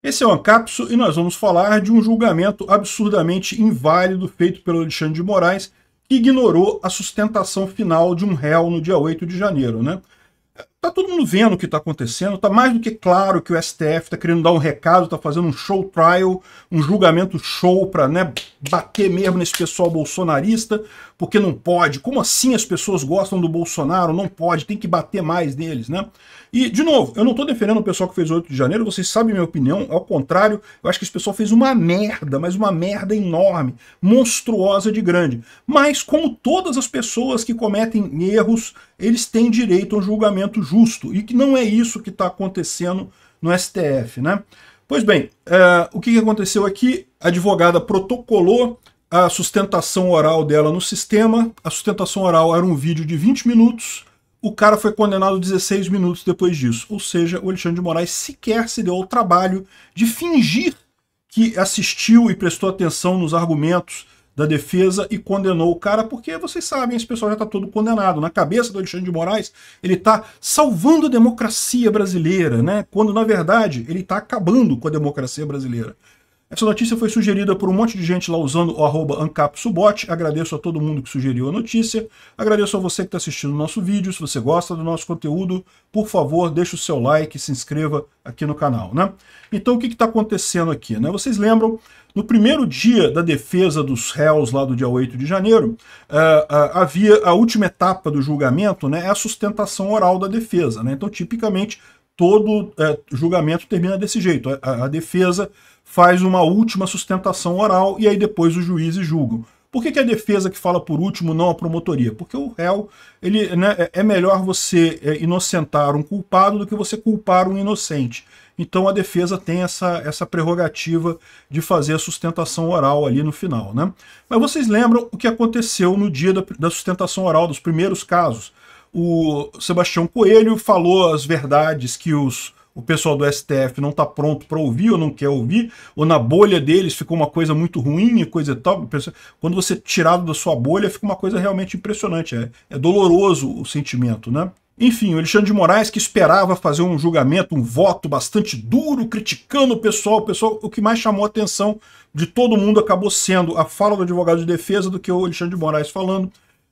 Esse é o Ancapso e nós vamos falar de um julgamento absurdamente inválido feito pelo Alexandre de Moraes, que ignorou a sustentação final de um réu no dia 8 de janeiro. Né? Tá todo mundo vendo o que está acontecendo, tá mais do que claro que o STF está querendo dar um recado, está fazendo um show trial, um julgamento show para né, bater mesmo nesse pessoal bolsonarista, porque não pode. Como assim as pessoas gostam do Bolsonaro? Não pode, tem que bater mais neles, né? E, de novo, eu não estou defendendo o pessoal que fez o 8 de janeiro, vocês sabem minha opinião, ao contrário, eu acho que esse pessoal fez uma merda, mas uma merda enorme, monstruosa de grande. Mas, como todas as pessoas que cometem erros, eles têm direito a um julgamento justo, e que não é isso que está acontecendo no STF. Né? Pois bem, é, o que aconteceu aqui? A advogada protocolou a sustentação oral dela no sistema, a sustentação oral era um vídeo de 20 minutos, o cara foi condenado 16 minutos depois disso. Ou seja, o Alexandre de Moraes sequer se deu ao trabalho de fingir que assistiu e prestou atenção nos argumentos da defesa e condenou o cara, porque vocês sabem, esse pessoal já está todo condenado. Na cabeça do Alexandre de Moraes, ele está salvando a democracia brasileira, né? quando na verdade ele está acabando com a democracia brasileira. Essa notícia foi sugerida por um monte de gente lá usando o arroba AncapSubot. Agradeço a todo mundo que sugeriu a notícia. Agradeço a você que está assistindo o nosso vídeo. Se você gosta do nosso conteúdo, por favor, deixe o seu like, e se inscreva aqui no canal. Né? Então, o que está acontecendo aqui? Né? Vocês lembram, no primeiro dia da defesa dos réus, lá do dia 8 de janeiro, uh, uh, havia a última etapa do julgamento, né? é a sustentação oral da defesa. Né? Então, tipicamente, todo é, julgamento termina desse jeito. A, a, defesa faz uma última sustentação oral e aí depois os juízes julgam. Por que, que a defesa que fala por último, não a promotoria? Porque o réu, ele, né, é, é melhor você é, inocentar um culpado do que você culpar um inocente. Então a defesa tem essa, essa prerrogativa de fazer a sustentação oral ali no final. Né? Mas vocês lembram o que aconteceu no dia da, da sustentação oral, dos primeiros casos? o Sebastião Coelho falou as verdades que os, o pessoal do STF não está pronto para ouvir ou não quer ouvir, ou na bolha deles ficou uma coisa muito ruim e coisa e tal. Quando você é tirado da sua bolha, fica uma coisa realmente impressionante. É, é doloroso o sentimento, né? Enfim, o Alexandre de Moraes que esperava fazer um julgamento, um voto bastante duro, criticando o pessoal, o pessoal, o que mais chamou a atenção de todo mundo acabou sendo a fala do advogado de defesa do que o Alexandre de Moraes falando,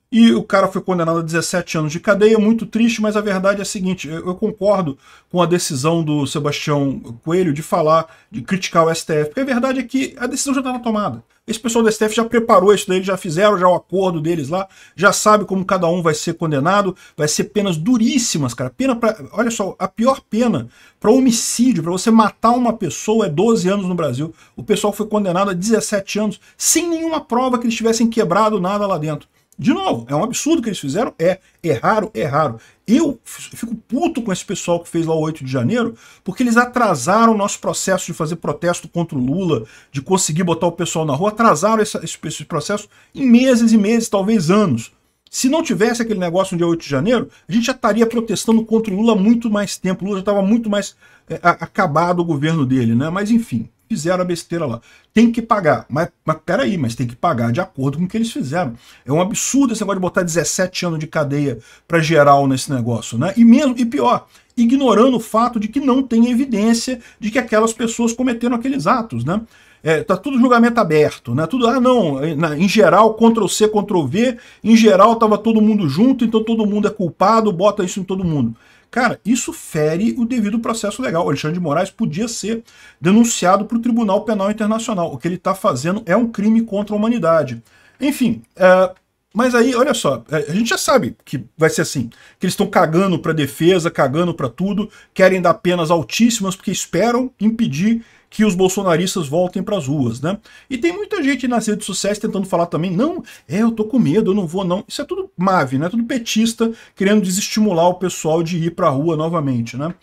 e o cara foi condenado a 17 anos de cadeia, é muito triste, mas a verdade é a seguinte: eu, eu concordo com a decisão do Sebastião Coelho de falar, de criticar o STF, porque a verdade é que a decisão já estava tomada. Esse pessoal do STF já preparou isso daí, já fizeram já o acordo deles lá, já sabe como cada um vai ser condenado, vai ser penas duríssimas, cara. Pena para, olha só, a pior pena para homicídio, para você matar uma pessoa é 12 anos no Brasil. O pessoal foi condenado a 17 anos sem nenhuma prova que eles tivessem quebrado nada lá dentro. De novo, é um absurdo que eles fizeram, é, é raro, é raro. Eu fico puto com esse pessoal que fez lá o 8 de janeiro, porque eles atrasaram o nosso processo de fazer protesto contra o Lula, de conseguir botar o pessoal na rua, atrasaram esse, esse processo em meses e meses, talvez anos. Se não tivesse aquele negócio no dia 8 de janeiro, a gente já estaria protestando contra o Lula há muito mais tempo. O Lula já estava muito mais é, acabado o governo dele, né? Mas enfim fizeram a besteira lá. Tem que pagar. Mas, mas peraí, mas tem que pagar de acordo com o que eles fizeram. É um absurdo esse negócio de botar 17 anos de cadeia para geral nesse negócio, né? E mesmo, e pior, ignorando o fato de que não tem evidência de que aquelas pessoas cometeram aqueles atos, né? É, tá tudo julgamento aberto, né? Tudo, ah, não, é, em geral, Ctrl C, Ctrl V, em geral tava todo mundo junto, então todo mundo é culpado, bota isso em todo mundo. Cara, isso fere o devido processo legal. O Alexandre de Moraes podia ser denunciado para o Tribunal Penal Internacional. O que ele está fazendo é um crime contra a humanidade. Enfim, é, mas aí, olha só, é, a gente já sabe que vai ser assim, que eles estão cagando para defesa, cagando para tudo, querem dar penas altíssimas porque esperam impedir que os bolsonaristas voltem para as ruas, né? E tem muita gente nas redes sociais tentando falar também, não, é, eu tô com medo, eu não vou não. Isso é tudo mave, né? Tudo petista querendo desestimular o pessoal de ir para a rua novamente, né?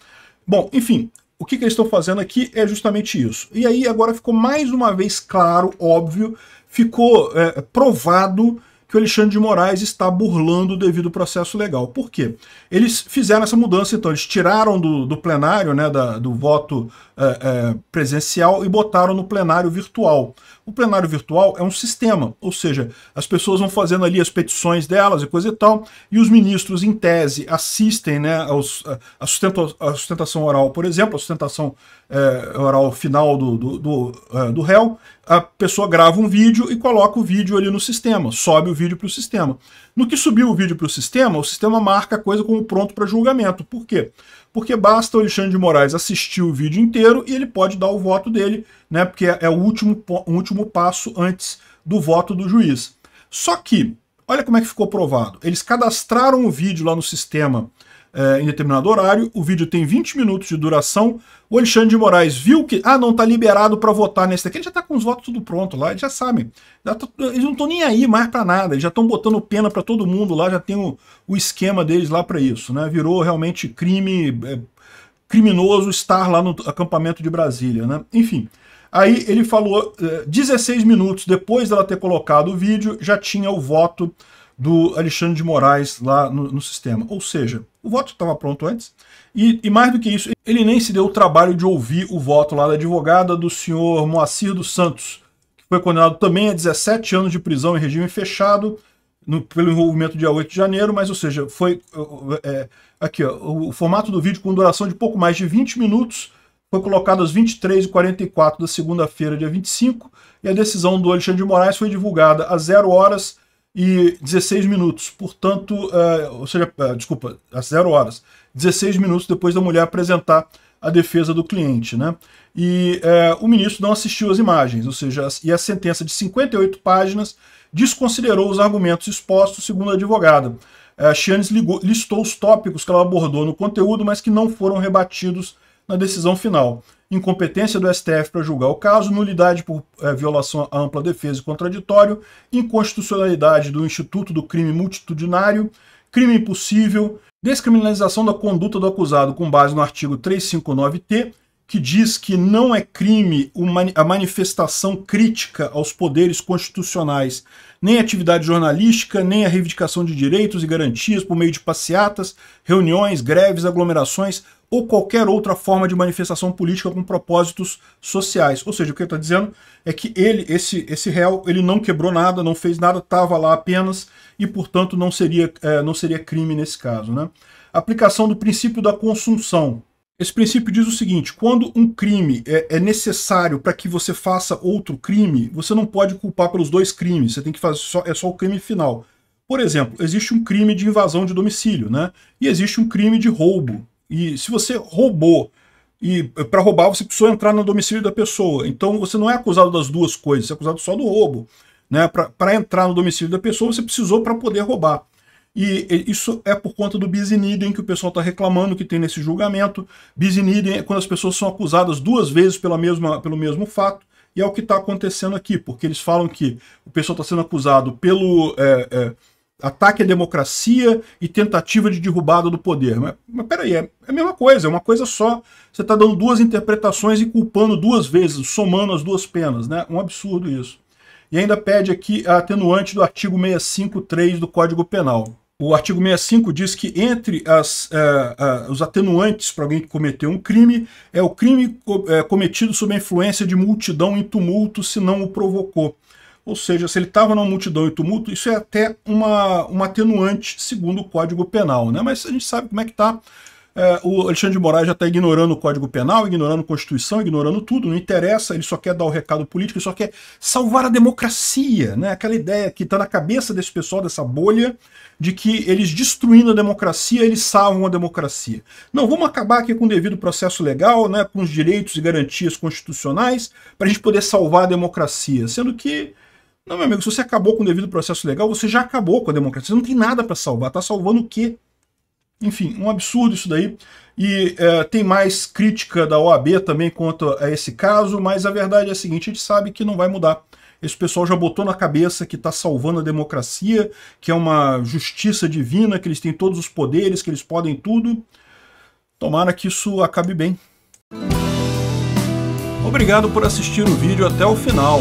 Bom, enfim, o que, que eles estão fazendo aqui é justamente isso. E aí agora ficou mais uma vez claro, óbvio, ficou é, provado que o Alexandre de Moraes está burlando o devido processo legal. Por quê? Eles fizeram essa mudança, então, eles tiraram do, do plenário, né, da, do voto é, é, presencial e botaram no plenário virtual. O plenário virtual é um sistema, ou seja, as pessoas vão fazendo ali as petições delas e coisa e tal, e os ministros, em tese, assistem né, aos, a, sustentação oral, por exemplo, a sustentação é, oral final do, do, do, é, do réu, a pessoa grava um vídeo e coloca o vídeo ali no sistema, sobe o vídeo para o sistema. No que subiu o vídeo para o sistema, o sistema marca a coisa como pronto para julgamento. Por quê? porque basta o Alexandre de Moraes assistir o vídeo inteiro e ele pode dar o voto dele, né? Porque é o último, o último passo antes do voto do juiz. Só que, olha como é que ficou provado. Eles cadastraram o vídeo lá no sistema é, em determinado horário. O vídeo tem 20 minutos de duração. O Alexandre de Moraes viu que, ah, não, tá liberado para votar nesse daqui. Ele já tá com os votos tudo pronto lá, já sabem. Já tá, eles não estão nem aí mais para nada, eles já estão botando pena para todo mundo lá, já tem o, o esquema deles lá para isso, né? Virou realmente crime, é, criminoso estar lá no acampamento de Brasília, né? Enfim. Aí ele falou, 16 é, minutos depois dela ter colocado o vídeo, já tinha o voto do Alexandre de Moraes lá no, no sistema. Ou seja, o voto estava pronto antes. E, e, mais do que isso, ele nem se deu o trabalho de ouvir o voto lá da advogada do senhor Moacir dos Santos, que foi condenado também a 17 anos de prisão em regime fechado no, pelo envolvimento dia 8 de janeiro, mas, ou seja, foi. É, aqui, ó, o formato do vídeo com duração de pouco mais de 20 minutos foi colocado às 23h44 da segunda-feira, dia 25, e a decisão do Alexandre de Moraes foi divulgada às 0 horas e 16 minutos. Portanto, é, ou seja, é, desculpa, às é 0 horas. 16 minutos depois da mulher apresentar a defesa do cliente. Né? E o ministro não assistiu às imagens, ou seja, e a sentença de 58 páginas desconsiderou os argumentos expostos, segundo a advogada. Uh, Chianes listou os tópicos que ela abordou no conteúdo, mas que não foram rebatidos na decisão final incompetência do STF para julgar o caso, nulidade por é, violação à ampla defesa e contraditório, inconstitucionalidade do Instituto do Crime Multitudinário, crime impossível, descriminalização da conduta do acusado com base no artigo 359-T, que diz que não é crime a manifestação crítica aos poderes constitucionais, nem atividade jornalística, nem a reivindicação de direitos e garantias por meio de passeatas, reuniões, greves, aglomerações ou qualquer outra forma de manifestação política com propósitos sociais. Ou seja, o que ele está dizendo é que ele, esse, esse réu, ele não quebrou nada, não fez nada, estava lá apenas e, portanto, não seria, é, não seria crime nesse caso. Né? Aplicação do princípio da consunção. Esse princípio diz o seguinte: quando um crime é, é necessário para que você faça outro crime, você não pode culpar pelos dois crimes, você tem que fazer só, é só o crime final. Por exemplo, existe um crime de invasão de domicílio, né? E existe um crime de roubo. E se você roubou, e para roubar você precisou entrar no domicílio da pessoa. Então você não é acusado das duas coisas, você é acusado só do roubo. Né? Para entrar no domicílio da pessoa você precisou para poder roubar. E, isso é por conta do bis in idem que o pessoal está reclamando que tem nesse julgamento. Bis in idem é quando as pessoas são acusadas duas vezes pela mesma, pelo mesmo fato. E é o que está acontecendo aqui, porque eles falam que o pessoal está sendo acusado pelo... É, é, ataque à democracia e tentativa de derrubada do poder. Mas, mas peraí, é, é a mesma coisa, é uma coisa só. Você está dando duas interpretações e culpando duas vezes, somando as duas penas, né? Um absurdo isso. E ainda pede aqui a atenuante do artigo 653 do Código Penal. O artigo 65 diz que entre as, uh, uh, os atenuantes para alguém que cometeu um crime é o crime co é, cometido sob a influência de multidão em tumulto se não o provocou. Ou seja, se ele estava na multidão e tumulto, isso é até uma, uma atenuante segundo o Código Penal. Né? Mas a gente sabe como é que está. É, o Alexandre de Moraes já está ignorando o Código Penal, ignorando a Constituição, ignorando tudo, não interessa, ele só quer dar o recado político, ele só quer salvar a democracia, né? aquela ideia que está na cabeça desse pessoal, dessa bolha, de que eles destruindo a democracia, eles salvam a democracia. Não, vamos acabar aqui com o devido processo legal, né? com os direitos e garantias constitucionais, para a gente poder salvar a democracia, sendo que não, meu amigo, se você acabou com o devido processo legal, você já acabou com a democracia. Você não tem nada para salvar. Tá salvando o quê? Enfim, um absurdo isso daí. E é, tem mais crítica da OAB também quanto a esse caso, mas a verdade é a seguinte, a gente sabe que não vai mudar. Esse pessoal já botou na cabeça que está salvando a democracia, que é uma justiça divina, que eles têm todos os poderes, que eles podem tudo. Tomara que isso acabe bem. Obrigado por assistir o vídeo até o final.